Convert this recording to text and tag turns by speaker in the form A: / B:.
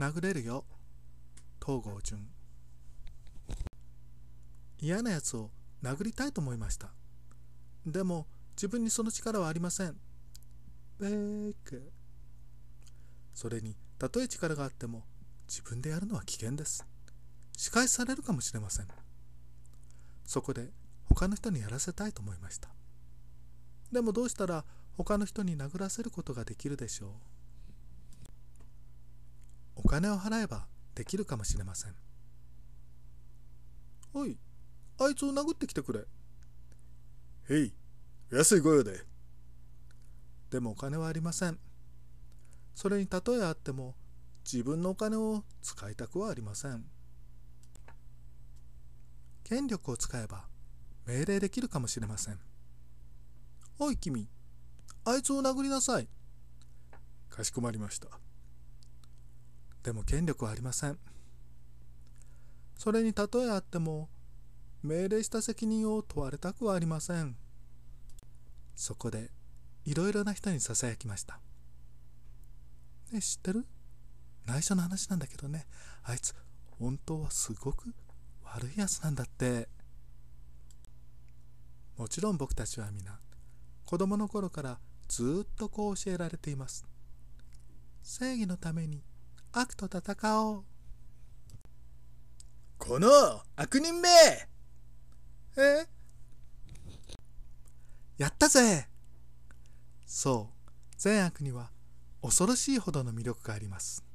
A: 殴れるよ東郷淳嫌なやつを殴りたいと思いましたでも自分にその力はありませんベークそれにたとえ力があっても自分でやるのは危険です仕返しされるかもしれませんそこで他の人にやらせたいと思いましたでもどうしたら他の人に殴らせることができるでしょう金を払えばできるかもしれませんおいあいつを殴ってきてくれへい安い御用ででもお金はありませんそれに例えあっても自分のお金を使いたくはありません権力を使えば命令できるかもしれませんおい君あいつを殴りなさいかしこまりましたでも権力はありませんそれにたとえあっても命令した責任を問われたくはありませんそこでいろいろな人にささやきましたね知ってる内緒の話なんだけどねあいつ本当はすごく悪いやつなんだってもちろん僕たちは皆子供の頃からずっとこう教えられています正義のために悪と戦おうこの悪人めえやったぜそう善悪には恐ろしいほどの魅力があります